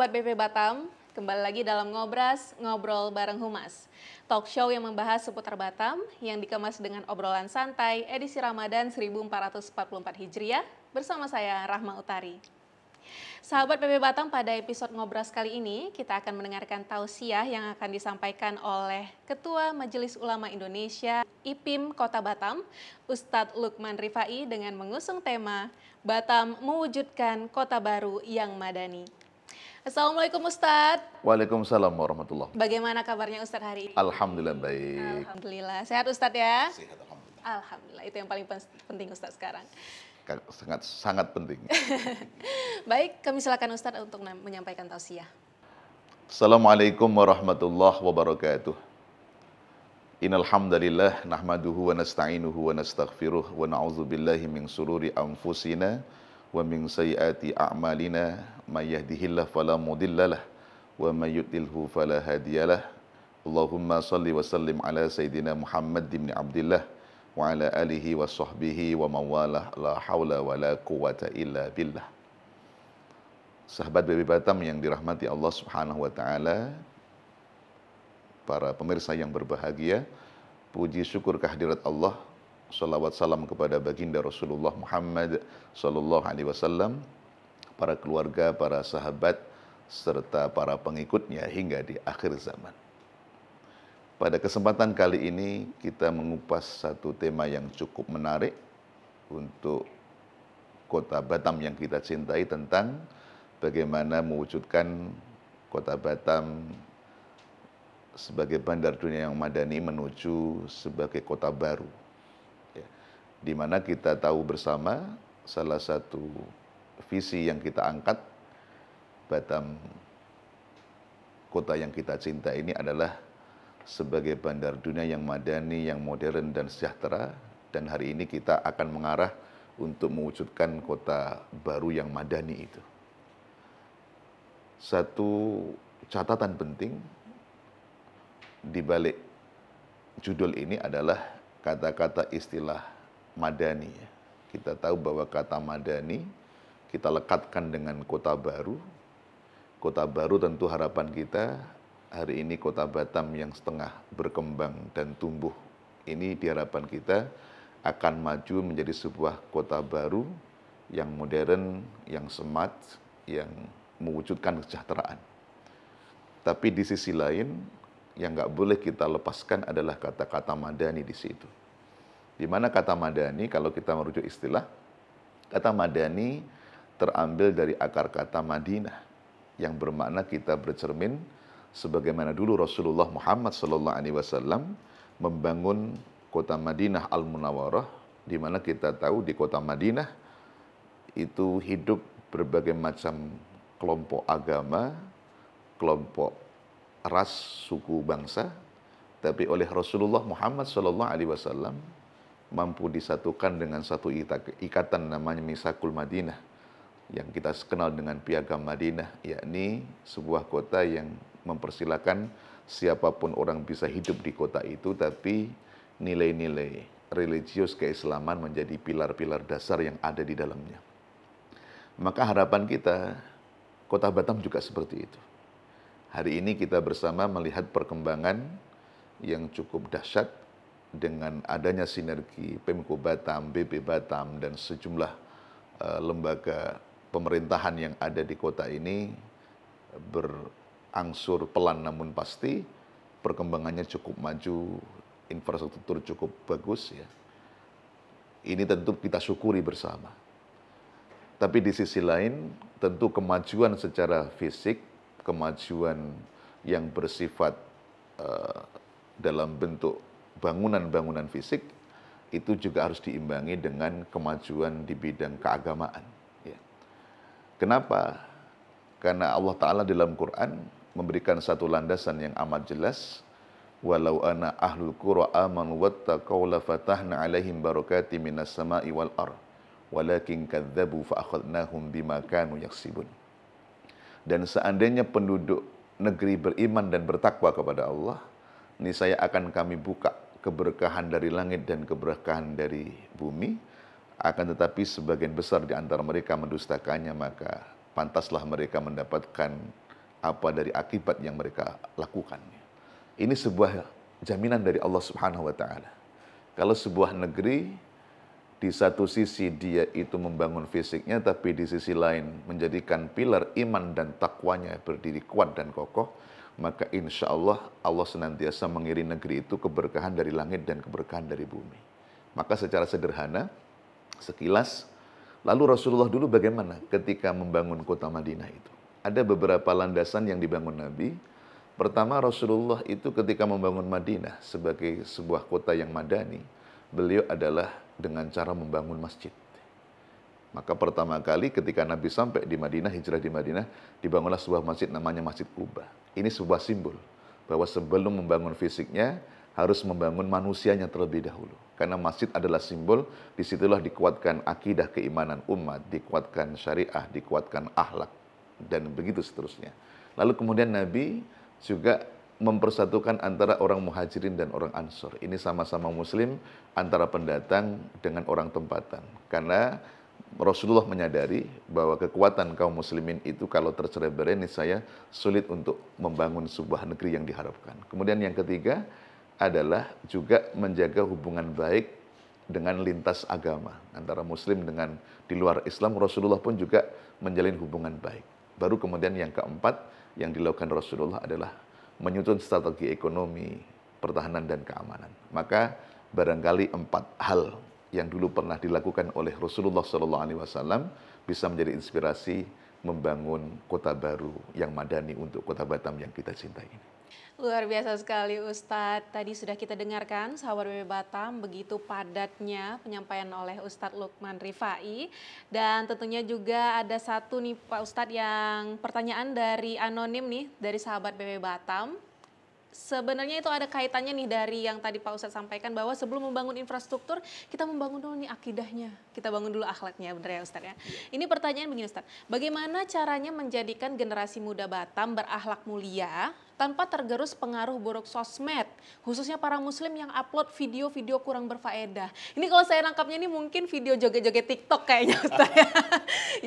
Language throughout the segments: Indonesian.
sahabat BP Batam, kembali lagi dalam Ngobras, Ngobrol Bareng Humas. Talk show yang membahas seputar Batam, yang dikemas dengan obrolan santai edisi Ramadan 1444 Hijriah bersama saya, Rahma Utari. Sahabat PP Batam, pada episode Ngobras kali ini kita akan mendengarkan tausiah yang akan disampaikan oleh Ketua Majelis Ulama Indonesia IPIM Kota Batam, Ustadz Lukman Rifai dengan mengusung tema Batam mewujudkan kota baru yang madani. Assalamualaikum Ustadz. Waalaikumsalam warahmatullahi Bagaimana kabarnya Ustadz hari ini? Alhamdulillah baik. Alhamdulillah. Sehat Ustadz ya? Sehat Alhamdulillah. Alhamdulillah. Itu yang paling penting Ustadz sekarang. Sangat, sangat penting. baik, kami silakan Ustadz untuk menyampaikan tausiah. Assalamualaikum warahmatullahi wabarakatuh. Innal hamdalillah nahmaduhu wa nasta'inuhu wa nastaghfiruh wa na'udzubillahi min sururi anfusina ومن سيئات أعمالنا من يهده الله فلا مضل له ومن يضلله فلا هادي له اللهم صل وسلم على سيدنا محمد بن عبد الله وعلى آله وصحبه ومن والاه لا حول ولا قوة إلا بالله Sahabat BB Batam yang dirahmati Allah Subhanahu wa taala, para pemirsa yang berbahagia, puji syukur kehadirat Allah salawat salam kepada baginda Rasulullah Muhammad sallallahu alaihi wasallam, para keluarga, para sahabat serta para pengikutnya hingga di akhir zaman. Pada kesempatan kali ini kita mengupas satu tema yang cukup menarik untuk kota Batam yang kita cintai tentang bagaimana mewujudkan kota Batam sebagai bandar dunia yang madani menuju sebagai kota baru di mana kita tahu bersama salah satu visi yang kita angkat Batam kota yang kita cinta ini adalah sebagai bandar dunia yang madani, yang modern dan sejahtera dan hari ini kita akan mengarah untuk mewujudkan kota baru yang madani itu. Satu catatan penting di balik judul ini adalah kata-kata istilah madani. Ya. Kita tahu bahwa kata madani kita lekatkan dengan kota baru. Kota baru tentu harapan kita hari ini kota Batam yang setengah berkembang dan tumbuh. Ini diharapkan kita akan maju menjadi sebuah kota baru yang modern, yang smart, yang mewujudkan kesejahteraan. Tapi di sisi lain, yang nggak boleh kita lepaskan adalah kata-kata madani di situ. Di mana kata madani kalau kita merujuk istilah kata madani terambil dari akar kata Madinah yang bermakna kita bercermin sebagaimana dulu Rasulullah Muhammad Sallallahu Alaihi Wasallam membangun kota Madinah Al Munawwarah, di mana kita tahu di kota Madinah itu hidup berbagai macam kelompok agama, kelompok ras, suku, bangsa, tapi oleh Rasulullah Muhammad SAW mampu disatukan dengan satu ikatan namanya Misakul Madinah yang kita kenal dengan Piagam Madinah, yakni sebuah kota yang mempersilahkan siapapun orang bisa hidup di kota itu, tapi nilai-nilai religius keislaman menjadi pilar-pilar dasar yang ada di dalamnya. Maka harapan kita, kota Batam juga seperti itu. Hari ini kita bersama melihat perkembangan yang cukup dahsyat dengan adanya sinergi Pemko Batam, BP Batam, dan sejumlah eh, lembaga pemerintahan yang ada di kota ini berangsur pelan namun pasti perkembangannya cukup maju, infrastruktur cukup bagus ya. Ini tentu kita syukuri bersama. Tapi di sisi lain tentu kemajuan secara fisik, kemajuan yang bersifat uh, dalam bentuk bangunan-bangunan fisik itu juga harus diimbangi dengan kemajuan di bidang keagamaan. Ya. Kenapa? Karena Allah Ta'ala dalam Quran memberikan satu landasan yang amat jelas. Walau ana ahlul qura amanu wattaqaw la fatahna alaihim barakati minas sama'i wal ar. Walakin kadzabu fa akhadnahum bima kanu yaksibun. Dan seandainya penduduk negeri beriman dan bertakwa kepada Allah, ini saya akan kami buka keberkahan dari langit dan keberkahan dari bumi, akan tetapi sebagian besar di antara mereka mendustakannya, maka pantaslah mereka mendapatkan apa dari akibat yang mereka lakukan. Ini sebuah jaminan dari Allah Subhanahu wa taala. Kalau sebuah negeri di satu sisi dia itu membangun fisiknya tapi di sisi lain menjadikan pilar iman dan takwanya berdiri kuat dan kokoh, maka insya Allah Allah senantiasa mengiri negeri itu keberkahan dari langit dan keberkahan dari bumi. Maka secara sederhana, sekilas, lalu Rasulullah dulu bagaimana ketika membangun kota Madinah itu? Ada beberapa landasan yang dibangun Nabi. Pertama, Rasulullah itu ketika membangun Madinah sebagai sebuah kota yang madani, beliau adalah dengan cara membangun masjid. Maka pertama kali ketika Nabi sampai di Madinah, hijrah di Madinah, dibangunlah sebuah masjid namanya Masjid Kuba. Ini sebuah simbol bahwa sebelum membangun fisiknya harus membangun manusianya terlebih dahulu. Karena masjid adalah simbol, disitulah dikuatkan akidah keimanan umat, dikuatkan syariah, dikuatkan ahlak, dan begitu seterusnya. Lalu kemudian Nabi juga mempersatukan antara orang muhajirin dan orang ansur. Ini sama-sama muslim antara pendatang dengan orang tempatan. Karena Rasulullah menyadari bahwa kekuatan kaum muslimin itu kalau tercerai-berai saya sulit untuk membangun sebuah negeri yang diharapkan. Kemudian yang ketiga adalah juga menjaga hubungan baik dengan lintas agama antara muslim dengan di luar Islam Rasulullah pun juga menjalin hubungan baik. Baru kemudian yang keempat yang dilakukan Rasulullah adalah menyusun strategi ekonomi, pertahanan dan keamanan. Maka barangkali empat hal yang dulu pernah dilakukan oleh Rasulullah SAW bisa menjadi inspirasi membangun kota baru yang madani untuk kota Batam yang kita cintai ini. Luar biasa sekali Ustadz. Tadi sudah kita dengarkan sahabat BB Batam begitu padatnya penyampaian oleh Ustadz Lukman Rifai. Dan tentunya juga ada satu nih Pak Ustadz yang pertanyaan dari anonim nih dari sahabat BB Batam sebenarnya itu ada kaitannya nih dari yang tadi Pak Ustadz sampaikan bahwa sebelum membangun infrastruktur kita membangun dulu nih akidahnya, kita bangun dulu akhlaknya, bener ya Ustadz ya. Iya. Ini pertanyaan begini Ustadz, bagaimana caranya menjadikan generasi muda Batam berakhlak mulia tanpa tergerus pengaruh buruk sosmed, khususnya para muslim yang upload video-video kurang berfaedah. Ini kalau saya nangkapnya ini mungkin video joget-joget TikTok kayaknya Ustaz. Ya.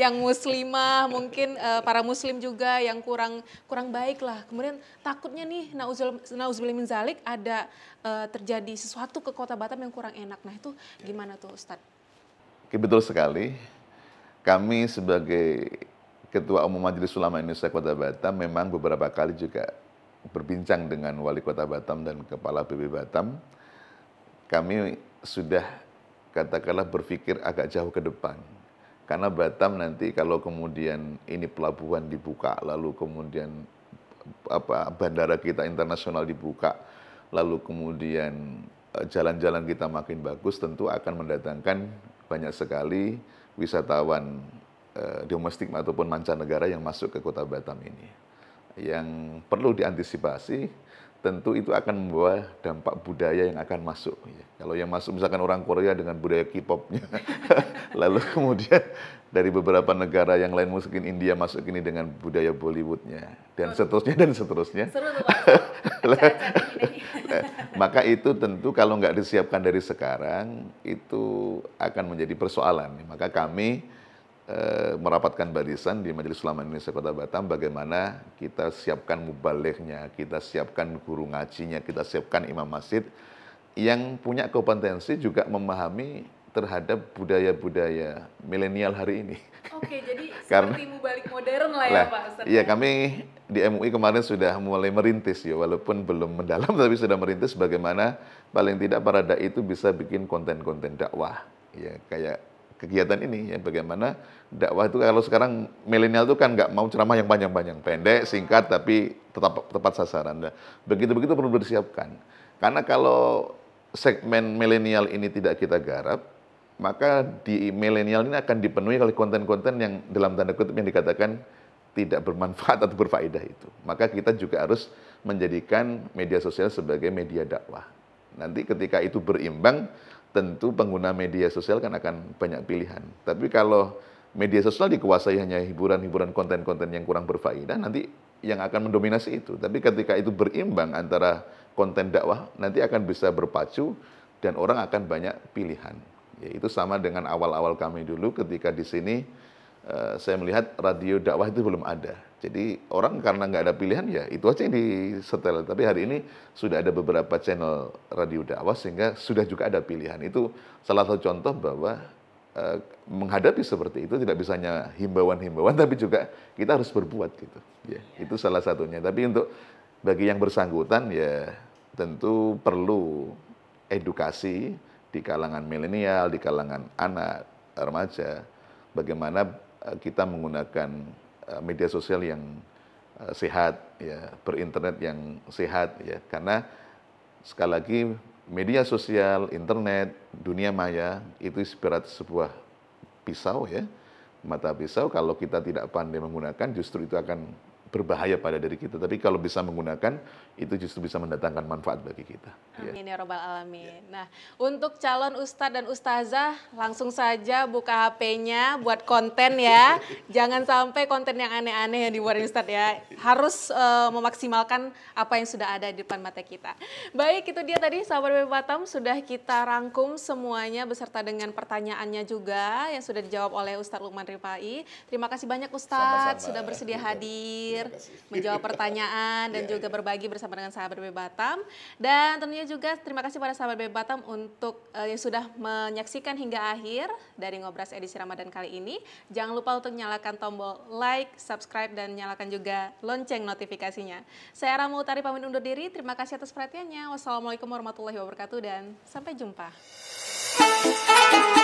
yang muslimah, mungkin uh, para muslim juga yang kurang kurang baik lah. Kemudian takutnya nih nauzubillah min zalik ada uh, terjadi sesuatu ke kota Batam yang kurang enak. Nah, itu gimana tuh Ustaz? Betul sekali. Kami sebagai Ketua Umum Majelis Ulama Indonesia Kota Batam memang beberapa kali juga berbincang dengan wali kota Batam dan kepala PP Batam, kami sudah katakanlah berpikir agak jauh ke depan. Karena Batam nanti kalau kemudian ini pelabuhan dibuka, lalu kemudian apa bandara kita internasional dibuka, lalu kemudian eh, jalan-jalan kita makin bagus, tentu akan mendatangkan banyak sekali wisatawan eh, domestik ataupun mancanegara yang masuk ke kota Batam ini yang perlu diantisipasi, tentu itu akan membawa dampak budaya yang akan masuk. Ya, kalau yang masuk misalkan orang Korea dengan budaya K-popnya, lalu kemudian dari beberapa negara yang lain mungkin India masuk ini dengan budaya Bollywoodnya dan Seru. Oh. seterusnya dan seterusnya. Seru tuh, Maka itu tentu kalau nggak disiapkan dari sekarang itu akan menjadi persoalan. Maka kami Eh, merapatkan barisan di Majelis Ulama Indonesia Kota Batam bagaimana kita siapkan mubalighnya, kita siapkan guru ngajinya, kita siapkan imam masjid yang punya kompetensi juga memahami terhadap budaya-budaya milenial hari ini. Oke, jadi Karena, seperti mubalik modern lah, ya, lah Pak Ustaz. Iya, kami di MUI kemarin sudah mulai merintis ya, walaupun belum mendalam tapi sudah merintis bagaimana paling tidak para dai itu bisa bikin konten-konten dakwah. Ya, kayak kegiatan ini ya bagaimana dakwah itu kalau sekarang milenial itu kan nggak mau ceramah yang panjang-panjang pendek singkat tapi tetap tepat sasaran nah, begitu begitu perlu disiapkan karena kalau segmen milenial ini tidak kita garap maka di milenial ini akan dipenuhi oleh konten-konten yang dalam tanda kutip yang dikatakan tidak bermanfaat atau berfaedah itu. Maka kita juga harus menjadikan media sosial sebagai media dakwah. Nanti ketika itu berimbang, tentu pengguna media sosial kan akan banyak pilihan. Tapi kalau media sosial dikuasai hanya hiburan-hiburan konten-konten yang kurang berfaedah, nanti yang akan mendominasi itu. Tapi ketika itu berimbang antara konten dakwah, nanti akan bisa berpacu dan orang akan banyak pilihan. Ya, itu sama dengan awal-awal kami dulu ketika di sini Eh, saya melihat radio dakwah itu belum ada. Jadi orang karena nggak ada pilihan ya itu aja yang setel. Tapi hari ini sudah ada beberapa channel radio dakwah sehingga sudah juga ada pilihan. Itu salah satu contoh bahwa eh, menghadapi seperti itu tidak bisanya himbauan-himbauan tapi juga kita harus berbuat gitu. Ya, itu salah satunya. Tapi untuk bagi yang bersangkutan ya tentu perlu edukasi di kalangan milenial, di kalangan anak remaja bagaimana Eh, kita menggunakan eh, media sosial yang eh, sehat ya berinternet yang sehat ya karena sekali lagi media sosial internet dunia maya itu seberat sebuah pisau ya mata pisau kalau kita tidak pandai menggunakan justru itu akan berbahaya pada diri kita. Tapi kalau bisa menggunakan, itu justru bisa mendatangkan manfaat bagi kita. Ya. Amin ya, robbal alamin. Ya. Nah, untuk calon ustadz dan ustazah, langsung saja buka HP-nya buat konten ya. Jangan sampai konten yang aneh-aneh yang dibuat ustadz ya. Harus uh, memaksimalkan apa yang sudah ada di depan mata kita. Baik, itu dia tadi sahabat BP Batam sudah kita rangkum semuanya beserta dengan pertanyaannya juga yang sudah dijawab oleh Ustadz Lukman Rifai. Terima kasih banyak Ustadz sama sudah bersedia hadir hadir menjawab pertanyaan dan iya, juga iya. berbagi bersama dengan sahabat BB Batam. Dan tentunya juga terima kasih pada sahabat BB Batam untuk uh, yang sudah menyaksikan hingga akhir dari Ngobras edisi Ramadan kali ini. Jangan lupa untuk nyalakan tombol like, subscribe, dan nyalakan juga lonceng notifikasinya. Saya Ramu Utari pamit undur diri. Terima kasih atas perhatiannya. Wassalamualaikum warahmatullahi wabarakatuh dan sampai jumpa.